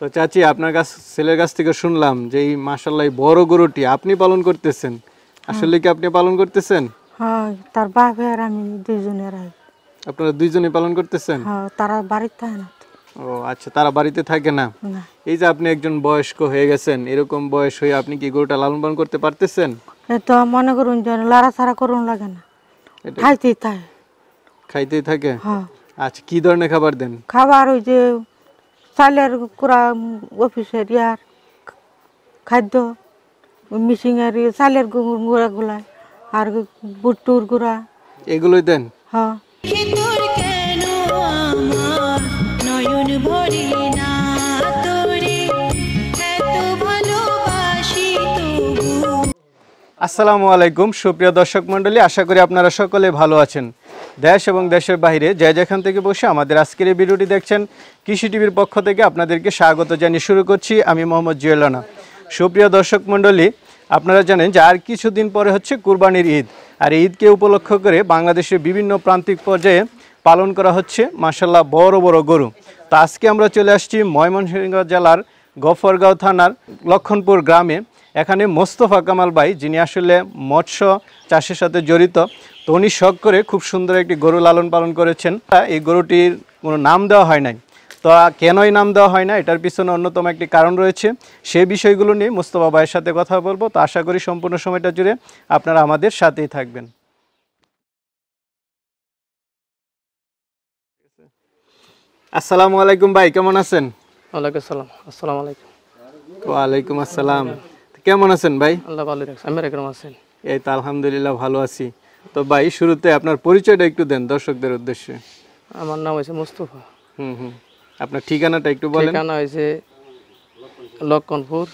তো চাচি আপনার কাছ ছেলের কাছ থেকে শুনলাম যে এই মাসাল্লাহ বড় গরুটি আপনি পালন করতেছেন হ্যাঁ। আসলে কি আপনি পালন করতেছেন হ্যাঁ তার বাপ আর আমি দুইজনের আপনারা দুইজনে পালন করতেছেন হ্যাঁ তারা বাড়িতে থাকে না ও আচ্ছা তারা বাড়িতে থাকে না এই যে আপনি একজন বয়স্ক হয়ে গেছেন এরকম বয়স হয়ে আপনি কি গরুটা লালন পালন করতে পারতেছেন তো মনে করুন যে করুন লাগে না খাইতেই থাকে খাইতেই থাকে হ্যাঁ আচ্ছা কি ধরনের খাবার দেন খাবার ওই যে চালের কুড়া অফিসের ইয়ার খাদ্য মিশিংয়ের ইয়ে, চালের গুঁড়া গুলা আর বুট্টুর গুঁড়া এগুলোই দেন হ্যাঁ আসসালামু আলাইকুম সুপ্রিয় দর্শক মন্ডলী আশা করি আপনারা সকলে ভালো আছেন দেশ এবং দেশের বাইরে যে যেখান থেকে বসে আমাদের আজকের এই ভিডিওটি দেখছেন কৃষি টিভির পক্ষ থেকে আপনাদেরকে স্বাগত জানিয়ে শুরু করছি আমি মোহাম্মদ জুয়েলানা সুপ্রিয় দর্শক মন্ডলী আপনারা জানেন যে আর কিছুদিন পরে হচ্ছে কুরবানির ঈদ আর ঈদকে উপলক্ষ করে বাংলাদেশের বিভিন্ন প্রান্তিক পর্যায়ে পালন করা হচ্ছে মাসাল্লাহ বড় বড় গরু তা আজকে আমরা চলে আসছি ময়মনসিংহ জেলার গফরগাঁও থানার লক্ষণপুর গ্রামে এখানে মোস্তফা কামাল ভাই যিনি আসলে মৎস্য চাষের সাথে জড়িত তো উনি শখ করে খুব সুন্দর একটি গরু লালন পালন করেছেন এই গরুটির কোনো নাম দেওয়া হয় নাই তো কেনই নাম দেওয়া হয় না এটার পিছনে অন্যতম একটি কারণ রয়েছে সে বিষয়গুলো নিয়ে মুস্তফা ভাইয়ের সাথে কথা বলবো তো আশা করি সম্পূর্ণ সময়টা জুড়ে আপনারা আমাদের সাথেই থাকবেন আসসালামু আলাইকুম ভাই কেমন আছেন ওয়ালাইকুম আসসালাম আসসালামু আলাইকুম ওয়ালাইকুম আসসালাম কেমন আছেন ভাই আল্লাহ ভালো রাখছে আমি কেমন আছেন এই তো আলহামদুলিল্লাহ ভালো আছি তো ভাই শুরুতে আপনার পরিচয়টা একটু দেন দর্শকদের উদ্দেশ্যে আমার নাম হয়েছে মোস্তফা হুম হুম আপনার ঠিকানাটা একটু বলেন ঠিকানা হয়েছে লক্ষণপুর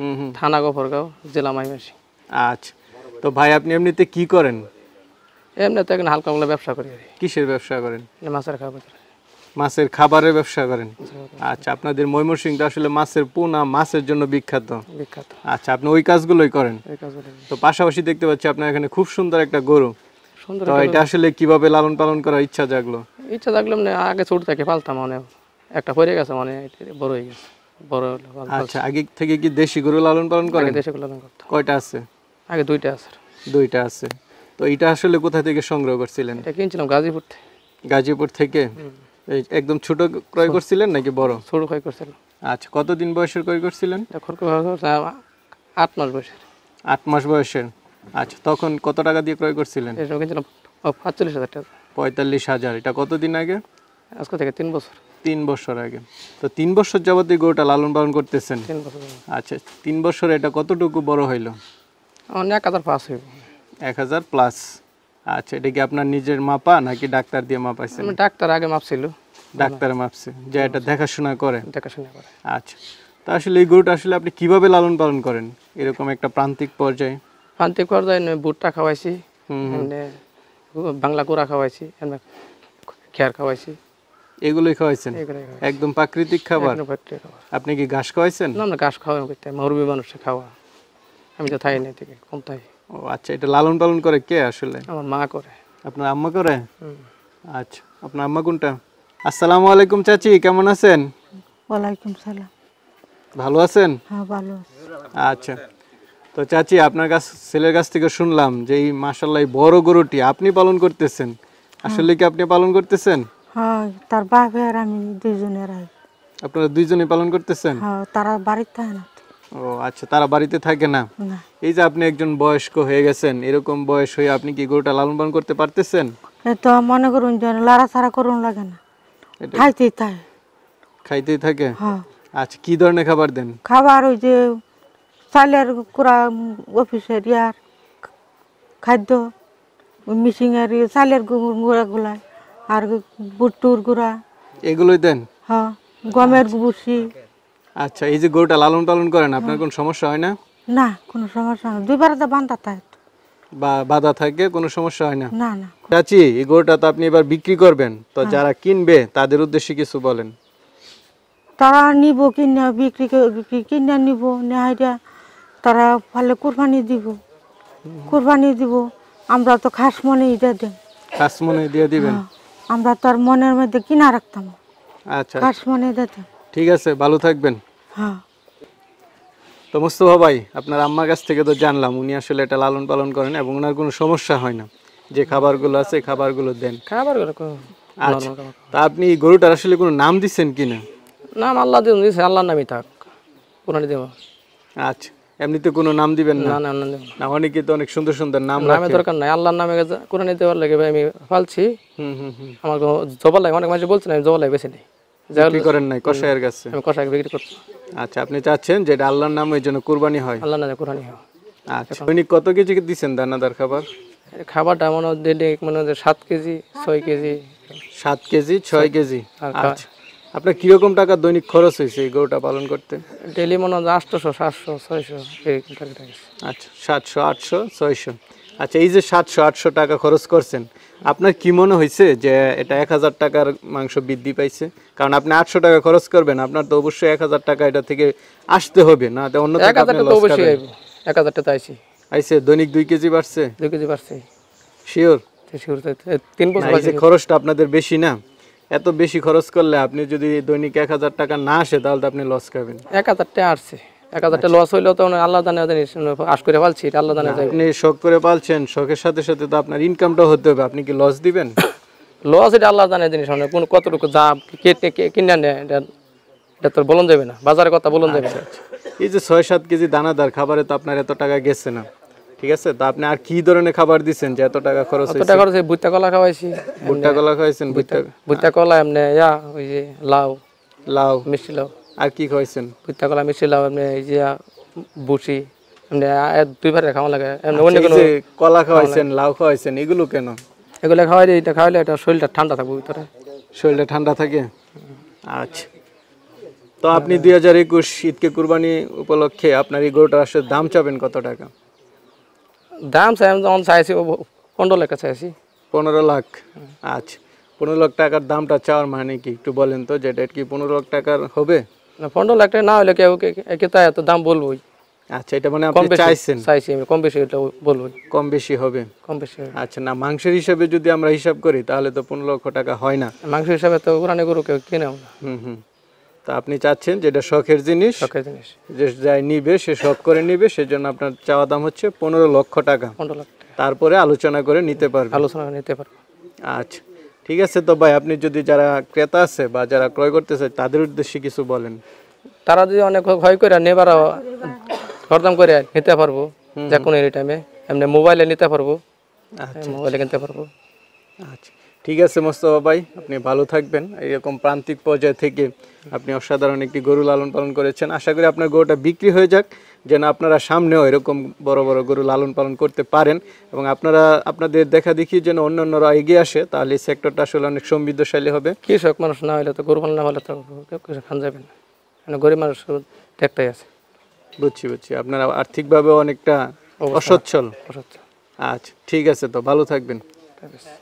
হুম হুম থানা গফরগাঁও জেলা মাইমাসি আচ্ছা তো ভাই আপনি এমনিতে কি করেন এমনিতে এখন হালকা ব্যবসা করি কিসের ব্যবসা করেন মাছের খাবার মাছের খাবারের ব্যবসা করেন আচ্ছা আপনাদের ময়মনসিংটা আসলে মাছের পোনা মাছের জন্য বিখ্যাত আচ্ছা আপনি ওই কাজগুলোই করেন তো পাশাপাশি দেখতে পাচ্ছি আপনার এখানে খুব সুন্দর একটা গরু তো এটা আসলে কিভাবে লালন পালন করার ইচ্ছা জাগলো ইচ্ছা জাগলো মানে আগে ছোট থেকে পালতাম মানে একটা পড়ে গেছে মানে বড় হয়ে গেছে বড় আচ্ছা আগে থেকে কি দেশি গরু লালন পালন করেন দেশি গরু লালন করতাম কয়টা আছে আগে দুইটা আছে দুইটা আছে তো এটা আসলে কোথা থেকে সংগ্রহ করছিলেন এটা কিনছিলাম গাজীপুর থেকে গাজীপুর থেকে একদম ছোট ক্রয় করছিলেন নাকি বড় ছোট ক্রয় করছিলাম আচ্ছা কতদিন বয়সের ক্রয় করছিলেন এখন আট মাস বয়সের আট মাস বয়সের আচ্ছা তখন কত টাকা দিয়ে ক্রয় করছিলেন পঁয়তাল্লিশ হাজার টাকা পঁয়তাল্লিশ হাজার এটা কতদিন আগে আজকে থেকে তিন বছর তিন বছর আগে তো তিন বছর যাবত এই গরুটা লালন পালন করতেছেন আচ্ছা তিন বছর এটা কতটুকু বড় হইল এক হাজার প্লাস হইব এক হাজার প্লাস আচ্ছা এটা কি আপনার নিজের মাপা নাকি ডাক্তার দিয়ে মাপাইছেন ডাক্তার আগে মাপছিল ডাক্তার মাপছে যে এটা দেখাশোনা করে দেখাশোনা করে আচ্ছা তা আসলে এই গরুটা আসলে আপনি কিভাবে লালন পালন করেন এরকম একটা প্রান্তিক পর্যায়ে প্রান্তিক পর্যায়ে ভুট্টা খাওয়াইছি বাংলা কুড়া খাওয়াইছি খেয়ার খাওয়াইছি এগুলোই খাওয়াইছেন একদম প্রাকৃতিক খাবার আপনি কি ঘাস খাওয়াইছেন না না ঘাস খাওয়ানো করতে মরুভূমি মানুষে খাওয়া আমি তো থাই না থেকে কম থাই ও আচ্ছা এটা লালন পালন করে কে আসলে আমার মা করে আপনার আম্মা করে আচ্ছা আপনার আম্মা কোনটা আসসালামু আলাইকুম চাচি কেমন আছেন ওয়ালাইকুম সালাম ভালো আছেন হ্যাঁ ভালো আচ্ছা তো চাচি আপনার কাছ ছেলের কাছ থেকে শুনলাম যে এই মাশাল্লাহ বড় গরুটি আপনি পালন করতেছেন হ্যাঁ। আসলে কি আপনি পালন করতেছেন হ্যাঁ তার বাপ আর আমি দুইজনে রাই আপনারা দুইজনে পালন করতেছেন হ্যাঁ তারা বাড়িতে থাকে না ও আচ্ছা তারা বাড়িতে থাকে না এই যে আপনি একজন বয়স্ক হয়ে গেছেন এরকম বয়স হয়ে আপনি কি গরুটা লালন পালন করতে পারতেছেন তো মনে করুন যেন লাড়া ছাড়া করুন লাগে না খাইতেই থাকে খাইতেই হ্যাঁ। থাকে আচ্ছা কি ধরনের খাবার দেন খাবার ওই যে চালের কুড়া অফিসের ইয়ার খাদ্য মিশিংয়ের ইয়ে, চালের গুঁড়া গুলা আর বুট্টুর গুঁড়া এগুলোই দেন হ্যাঁ গমের ভুসি আচ্ছা এই যে গরুটা লালন টালন করেন আপনার হ্যাঁ। কোনো সমস্যা হয় না না কোনো সমস্যা না দুইবার তো বান্ধা থাকে বা বাধা থাকে কোনো সমস্যা হয় না চাচি এই গরুটা তো আপনি এবার বিক্রি করবেন তো হ্যাঁ। যারা কিনবে তাদের উদ্দেশ্যে কিছু বলেন তারা নিব কিনে বিক্রি কিনে নিব নেহাইটা তারা ভালো কুরবানি দিব কোরবানি দিব আমরা তো খাস মনে ইটা দেন খাস মনে দিয়ে দিবেন হ্যাঁ, আমরা তো আর মনের মধ্যে কিনা রাখতাম আচ্ছা খাস মনে দিতাম ঠিক আছে ভালো থাকবেন হ্যাঁ তো মুস্তফা ভাই আপনার আম্মার কাছ থেকে তো জানলাম উনি আসলে এটা লালন পালন করেন এবং ওনার কোনো সমস্যা হয় না যে খাবারগুলো আছে খাবারগুলো দেন খাবারগুলো আচ্ছা তা আপনি গরুটার আসলে কোনো নাম দিচ্ছেন কি না নাম আল্লাহ দিন দিয়েছে আল্লাহর নামই থাক কোরআনে দেব আচ্ছা এমনিতে কোনো নাম দিবেন না না না না অনেকে তো অনেক সুন্দর সুন্দর নাম নামে দরকার নাই আল্লাহর নামে গেছে কোরআনে দেওয়ার লাগে আমি ফালছি হুম হুম হুম আমার জবা লাগে অনেক মানুষ বলছে না আমি জবা লাগে বেশি নেই বিক্রি করেন নাই কষায়ের কাছে আমি কষায় বিক্রি করছি আচ্ছা আপনি চাচ্ছেন যেটা আল্লাহর নামে এই জন্য কুরবানি হয় আল্লাহর নামে কুরবানি হয় আচ্ছা দৈনিক কত কেজি দিচ্ছেন দানাদার খাবার খাবারটা মনে হয় মনে হয় সাত কেজি ছয় কেজি সাত কেজি ছয় কেজি আচ্ছা আপনার কিরকম টাকা দৈনিক খরচ হয়েছে এই গরুটা পালন করতে ডেলি মনে হয় আটশোশো সাতশো ছয়শো আচ্ছা সাতশো আটশো ছয়শো আচ্ছা এই যে সাতশো আটশো টাকা খরচ করছেন আপনার কি মনে হয়েছে যে এটা এক হাজার টাকার মাংস বৃদ্ধি পাইছে কারণ আপনি আটশো টাকা খরচ করবেন আপনার তো অবশ্যই এক হাজার টাকা এটা থেকে আসতে হবে না অন্য এক হাজার টাকা আইসি আইসে দৈনিক দুই কেজি বাড়ছে দুই কেজি বাড়ছে শিওর তিন বছর খরচটা আপনাদের বেশি না এত বেশি খরচ করলে আপনি যদি দৈনিক এক হাজার টাকা না আসে তাহলে তো আপনি লস খাবেন এক হাজার টাকা আসছে এক হাজারটা লস আচ্ছা। হইলো তো মানে আল্লাহ জানে মানে আশ করে পালছি আল্লাহ জানে আপনি শোক করে পালছেন শোকের সাথে সাথে তো আপনার ইনকামটাও হতে হবে আপনি কি লস দিবেন লস এটা আল্লাহ জানে জিনিস অনেক মানে কোন কতটুকু দাম কিনে নেয় এটা এটা বলুন যাবে না বাজারের কথা বলুন যাবে আচ্ছা, আচ্ছা। এই যে ছয় সাত কেজি দানাদার খাবারে তো আপনার এত টাকা গেছে না ঠিক আছে তো আপনি আর কি ধরনের খাবার দিচ্ছেন যে এত টাকা খরচ হয়েছে টাকা খরচ ভুট্টা কলা খাওয়াইছি ভুট্টা কলা খাওয়াইছেন ভুট্টা ভুট্টা কলা এমনি ইয়া ওই যে লাউ লাউ মিষ্টি লাউ আর কি খাওয়াইছেন ভুট্টা কলা মিশিলাম আপনি এই যে বুসি আপনি দুইবার খাওয়া লাগে আচ্ছা, অন্য কলা খাওয়াইছেন লাউ খাওয়াইছেন এগুলো কেন এগুলো খাওয়াইলে এটা খাওয়াইলে এটা শরীরটা ঠান্ডা থাকবে ভিতরে শরীরটা ঠান্ডা থাকে আচ্ছা তো আপনি দুই হাজার একুশ ঈদকে কুরবানি উপলক্ষে আপনার এই গরুটার আসলে দাম চাবেন কত টাকা দাম চাই আমি যখন চাইছি পনেরো লাখ চাইছি পনেরো লাখ আচ্ছা পনেরো লাখ টাকার দামটা চাওয়ার মানে কি একটু বলেন তো যেটা কি পনেরো লাখ টাকার হবে না পনেরো লাখ না হলে কেউ একে তা এত দাম বলবোই আচ্ছা এটা মানে আপনি চাইছেন চাইছি আমি কম বেশি এটা বলবো কম বেশি হবে কম বেশি আচ্ছা না মাংসের হিসাবে যদি আমরা হিসাব করি তাহলে তো পনেরো লক্ষ টাকা হয় না মাংসের হিসাবে তো কোরআনে গরু কেউ কিনে না হুম হুম তা আপনি চাচ্ছেন যেটা শখের জিনিস শখের জিনিস যে যাই নিবে সে শখ করে নিবে সেজন্য আপনার চাওয়া দাম হচ্ছে পনেরো লক্ষ টাকা পনেরো লক্ষ তারপরে আলোচনা করে নিতে পারবে আলোচনা নিতে পারবে আচ্ছা ঠিক আছে তো ভাই আপনি যদি যারা ক্রেতা আছে বা যারা ক্রয় করতেছে তাদের উদ্দেশ্যে কিছু বলেন তারা যদি অনেক ভয় করে নেবার খরদাম করে নিতে পারবো যে কোনো এনি টাইমে এমনি মোবাইলে নিতে পারবো মোবাইলে আচ্ছা, হ্যাঁ, আচ্ছা। কিনতে পারবো আচ্ছা ঠিক আছে মোস্তফা ভাই আপনি ভালো থাকবেন এইরকম প্রান্তিক পর্যায় থেকে আপনি অসাধারণ একটি গরু লালন পালন করেছেন আশা করি আপনার গরুটা বিক্রি হয়ে যাক যেন আপনারা সামনেও এরকম বড় বড় গরু লালন পালন করতে পারেন এবং আপনারা আপনাদের দেখা দেখি যেন অন্য অন্যরা এগিয়ে আসে তাহলে এই সেক্টরটা আসলে অনেক সমৃদ্ধশালী হবে কৃষক মানুষ না হলে তো গরু পালন না হলে তো খান যাবে না মানে গরিব মানুষ একটাই আছে বুঝছি বুঝছি আপনারা আর্থিকভাবে অনেকটা অসচ্ছল আচ্ছা ঠিক আছে তো ভালো থাকবেন